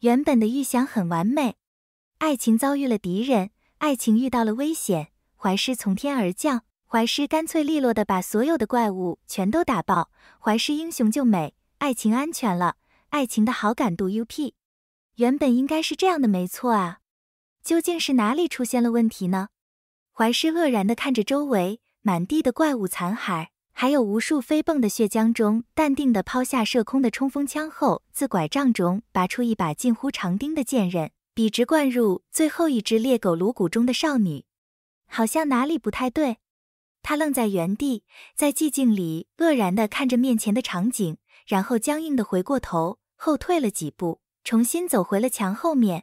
原本的预想很完美，爱情遭遇了敌人，爱情遇到了危险，怀师从天而降，怀师干脆利落的把所有的怪物全都打爆，怀师英雄救美，爱情安全了，爱情的好感度 UP，原本应该是这样的，没错啊，究竟是哪里出现了问题呢？怀师愕然的看着周围满地的怪物残骸。还有无数飞蹦的血浆中，淡定地抛下射空的冲锋枪后，自拐杖中拔出一把近乎长钉的剑刃，笔直灌入最后一只猎狗颅骨中的少女，好像哪里不太对。他愣在原地，在寂静里愕然地看着面前的场景，然后僵硬地回过头，后退了几步，重新走回了墙后面。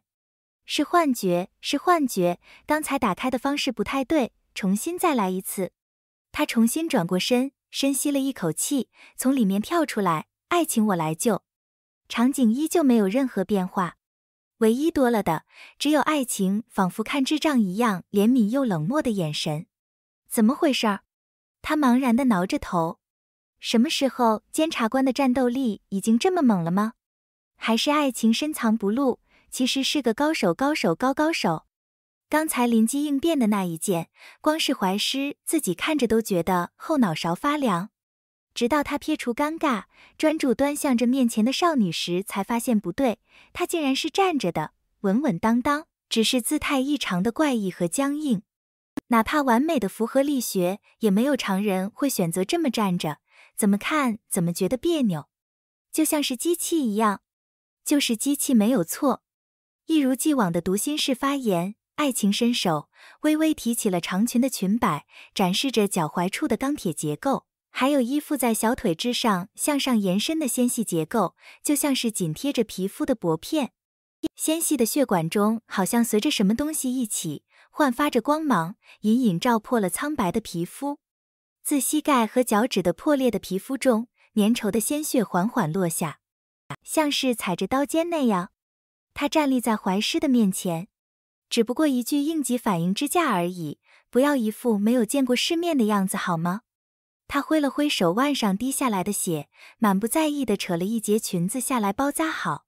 是幻觉，是幻觉，刚才打开的方式不太对，重新再来一次。他重新转过身。深吸了一口气，从里面跳出来。爱情，我来救。场景依旧没有任何变化，唯一多了的只有爱情，仿佛看智障一样怜悯又冷漠的眼神。怎么回事儿？他茫然的挠着头。什么时候监察官的战斗力已经这么猛了吗？还是爱情深藏不露，其实是个高手，高手，高高手。刚才临机应变的那一件，光是怀师自己看着都觉得后脑勺发凉。直到他撇除尴尬，专注端详着面前的少女时，才发现不对，她竟然是站着的，稳稳当当，只是姿态异常的怪异和僵硬。哪怕完美的符合力学，也没有常人会选择这么站着。怎么看怎么觉得别扭，就像是机器一样，就是机器没有错。一如既往的读心式发言。爱情伸手微微提起了长裙的裙摆，展示着脚踝处的钢铁结构，还有依附在小腿之上向上延伸的纤细结构，就像是紧贴着皮肤的薄片。纤细的血管中好像随着什么东西一起焕发着光芒，隐隐照破了苍白的皮肤。自膝盖和脚趾的破裂的皮肤中，粘稠的鲜血缓缓落下，像是踩着刀尖那样。他站立在怀师的面前。只不过一句应急反应支架而已，不要一副没有见过世面的样子好吗？他挥了挥手腕上滴下来的血，满不在意的扯了一截裙子下来包扎好。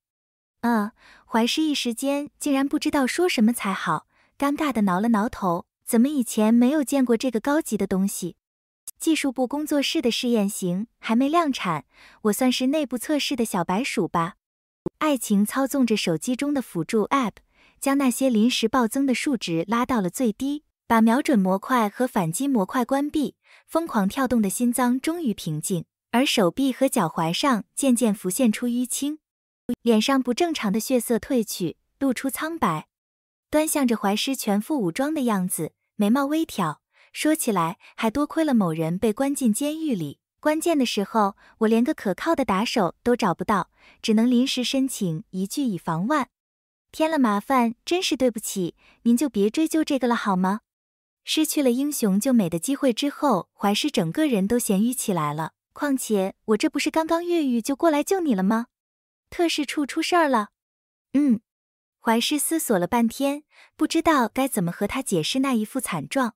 嗯，怀师一时间竟然不知道说什么才好，尴尬的挠了挠头，怎么以前没有见过这个高级的东西？技术部工作室的试验型还没量产，我算是内部测试的小白鼠吧。爱情操纵着手机中的辅助 app。将那些临时暴增的数值拉到了最低，把瞄准模块和反击模块关闭，疯狂跳动的心脏终于平静，而手臂和脚踝上渐渐浮现出淤青，脸上不正常的血色褪去，露出苍白。端详着怀师全副武装的样子，眉毛微挑，说起来还多亏了某人被关进监狱里，关键的时候我连个可靠的打手都找不到，只能临时申请一句以防万添了麻烦，真是对不起，您就别追究这个了，好吗？失去了英雄救美的机会之后，怀师整个人都咸鱼起来了。况且我这不是刚刚越狱就过来救你了吗？特事处出事儿了。嗯，怀师思索了半天，不知道该怎么和他解释那一副惨状。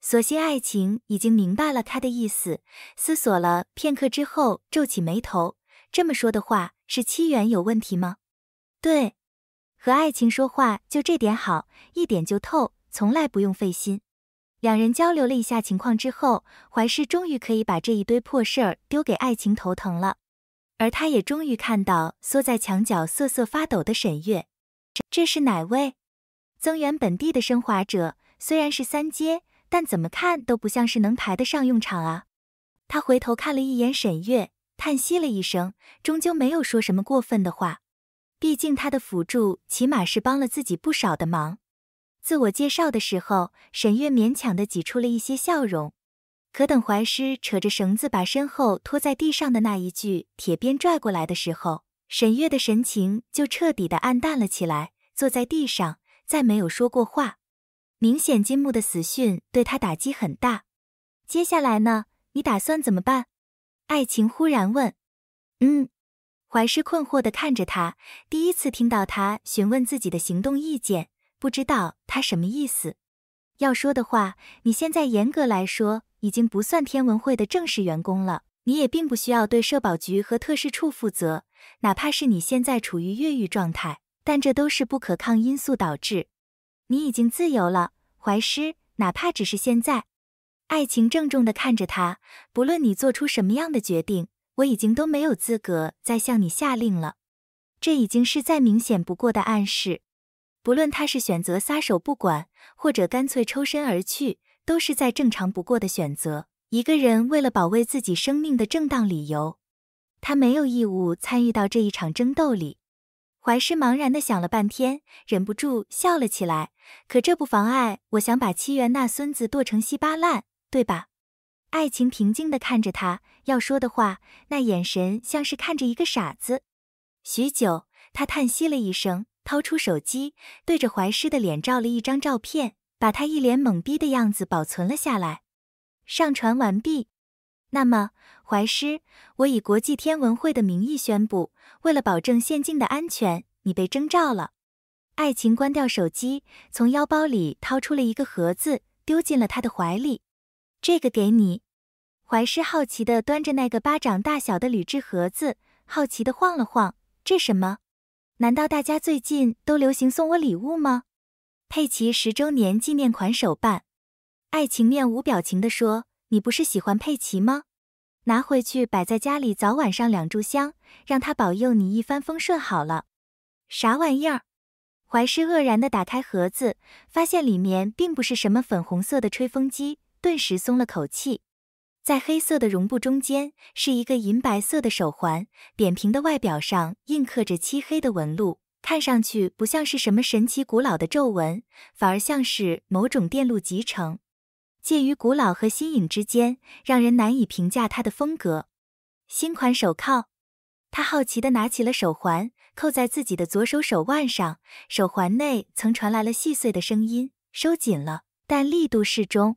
所幸爱情已经明白了他的意思，思索了片刻之后，皱起眉头：“这么说的话，是七元有问题吗？”对。和爱情说话就这点好，一点就透，从来不用费心。两人交流了一下情况之后，怀氏终于可以把这一堆破事儿丢给爱情头疼了，而他也终于看到缩在墙角瑟瑟发抖的沈月。这是哪位？增援本地的升华者，虽然是三阶，但怎么看都不像是能排得上用场啊。他回头看了一眼沈月，叹息了一声，终究没有说什么过分的话。毕竟他的辅助起码是帮了自己不少的忙。自我介绍的时候，沈月勉强的挤出了一些笑容。可等怀师扯着绳子把身后拖在地上的那一具铁鞭拽过来的时候，沈月的神情就彻底的暗淡了起来，坐在地上再没有说过话。明显金木的死讯对他打击很大。接下来呢？你打算怎么办？爱情忽然问。嗯。怀师困惑的看着他，第一次听到他询问自己的行动意见，不知道他什么意思。要说的话，你现在严格来说已经不算天文会的正式员工了，你也并不需要对社保局和特事处负责，哪怕是你现在处于越狱状态，但这都是不可抗因素导致。你已经自由了，怀师，哪怕只是现在。爱情郑重的看着他，不论你做出什么样的决定。我已经都没有资格再向你下令了，这已经是再明显不过的暗示。不论他是选择撒手不管，或者干脆抽身而去，都是再正常不过的选择。一个人为了保卫自己生命的正当理由，他没有义务参与到这一场争斗里。怀师茫然地想了半天，忍不住笑了起来。可这不妨碍我想把七元那孙子剁成稀巴烂，对吧？爱情平静的看着他要说的话，那眼神像是看着一个傻子。许久，他叹息了一声，掏出手机，对着怀师的脸照了一张照片，把他一脸懵逼的样子保存了下来。上传完毕。那么，怀师，我以国际天文会的名义宣布，为了保证现境的安全，你被征召了。爱情关掉手机，从腰包里掏出了一个盒子，丢进了他的怀里。这个给你，怀师好奇的端着那个巴掌大小的铝制盒子，好奇的晃了晃。这什么？难道大家最近都流行送我礼物吗？佩奇十周年纪念款手办，爱情面无表情的说：“你不是喜欢佩奇吗？拿回去摆在家里，早晚上两炷香，让他保佑你一帆风顺。”好了，啥玩意儿？怀师愕然的打开盒子，发现里面并不是什么粉红色的吹风机。顿时松了口气，在黑色的绒布中间是一个银白色的手环，扁平的外表上印刻着漆黑的纹路，看上去不像是什么神奇古老的皱纹，反而像是某种电路集成，介于古老和新颖之间，让人难以评价它的风格。新款手铐，他好奇地拿起了手环，扣在自己的左手手腕上，手环内曾传来了细碎的声音，收紧了，但力度适中。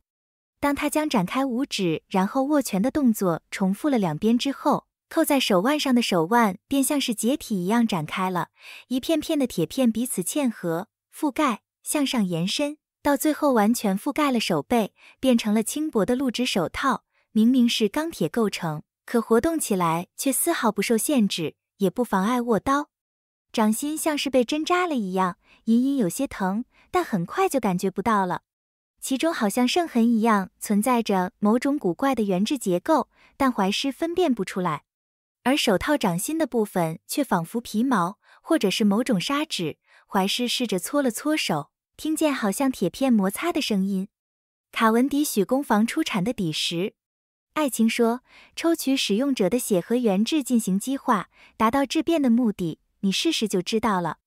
当他将展开五指，然后握拳的动作重复了两边之后，扣在手腕上的手腕便像是解体一样展开了一片片的铁片，彼此嵌合、覆盖，向上延伸，到最后完全覆盖了手背，变成了轻薄的露指手套。明明是钢铁构成，可活动起来却丝毫不受限制，也不妨碍握刀。掌心像是被针扎了一样，隐隐有些疼，但很快就感觉不到了。其中好像圣痕一样存在着某种古怪的原质结构，但怀师分辨不出来。而手套掌心的部分却仿佛皮毛，或者是某种砂纸。怀师试着搓了搓手，听见好像铁片摩擦的声音。卡文迪许工坊出产的底石，艾情说：“抽取使用者的血和原质进行激化，达到质变的目的。你试试就知道了。”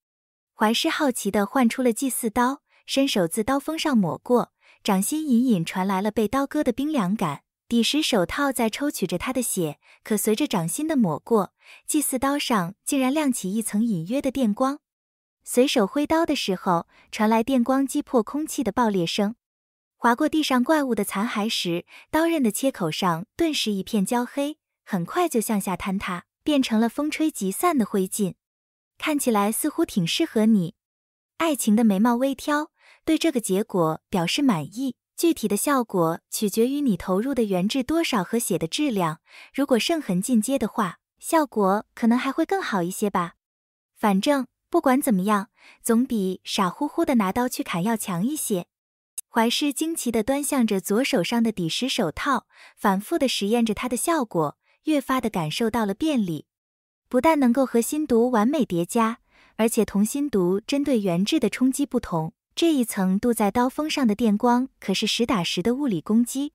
怀师好奇地换出了祭祀刀，伸手自刀锋上抹过。掌心隐隐传来了被刀割的冰凉感，底时手套在抽取着他的血。可随着掌心的抹过，祭祀刀上竟然亮起一层隐约的电光。随手挥刀的时候，传来电光击破空气的爆裂声。划过地上怪物的残骸时，刀刃的切口上顿时一片焦黑，很快就向下坍塌，变成了风吹即散的灰烬。看起来似乎挺适合你，爱情的眉毛微挑。对这个结果表示满意。具体的效果取决于你投入的原质多少和血的质量。如果圣痕进阶的话，效果可能还会更好一些吧。反正不管怎么样，总比傻乎乎的拿刀去砍要强一些。怀师惊奇地端向着左手上的底石手套，反复地实验着它的效果，越发的感受到了便利。不但能够和心毒完美叠加，而且同心毒针对原质的冲击不同。这一层镀在刀锋上的电光可是实打实的物理攻击，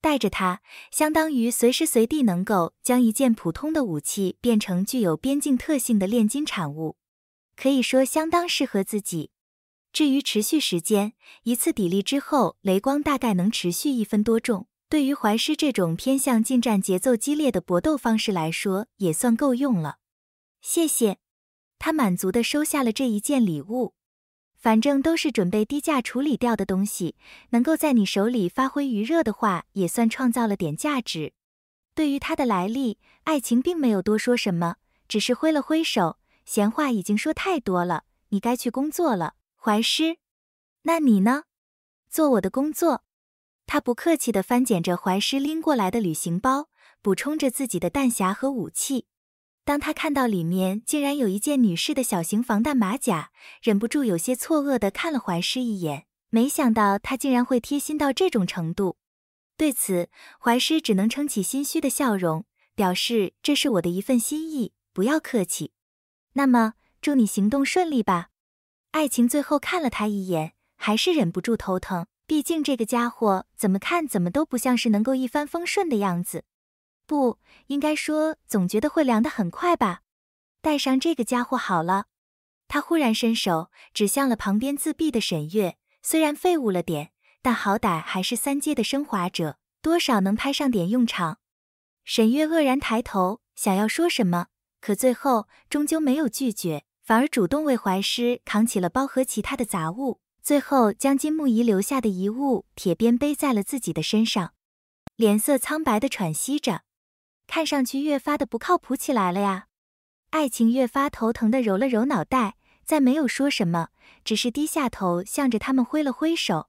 带着它，相当于随时随地能够将一件普通的武器变成具有边境特性的炼金产物，可以说相当适合自己。至于持续时间，一次砥砺之后，雷光大概能持续一分多钟，对于怀师这种偏向近战、节奏激烈的搏斗方式来说，也算够用了。谢谢，他满足地收下了这一件礼物。反正都是准备低价处理掉的东西，能够在你手里发挥余热的话，也算创造了点价值。对于它的来历，爱情并没有多说什么，只是挥了挥手。闲话已经说太多了，你该去工作了，怀师。那你呢？做我的工作。他不客气地翻捡着怀师拎过来的旅行包，补充着自己的弹匣和武器。当他看到里面竟然有一件女士的小型防弹马甲，忍不住有些错愕地看了怀师一眼。没想到他竟然会贴心到这种程度，对此，怀师只能撑起心虚的笑容，表示这是我的一份心意，不要客气。那么，祝你行动顺利吧。爱情最后看了他一眼，还是忍不住头疼。毕竟这个家伙怎么看怎么都不像是能够一帆风顺的样子。不应该说，总觉得会凉的很快吧？带上这个家伙好了。他忽然伸手指向了旁边自闭的沈月，虽然废物了点，但好歹还是三阶的升华者，多少能派上点用场。沈月愕然抬头，想要说什么，可最后终究没有拒绝，反而主动为怀师扛起了包和其他的杂物，最后将金木仪留下的遗物铁鞭背在了自己的身上，脸色苍白的喘息着。看上去越发的不靠谱起来了呀，爱情越发头疼的揉了揉脑袋，再没有说什么，只是低下头向着他们挥了挥手。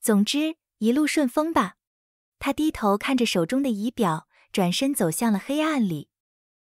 总之，一路顺风吧。他低头看着手中的仪表，转身走向了黑暗里。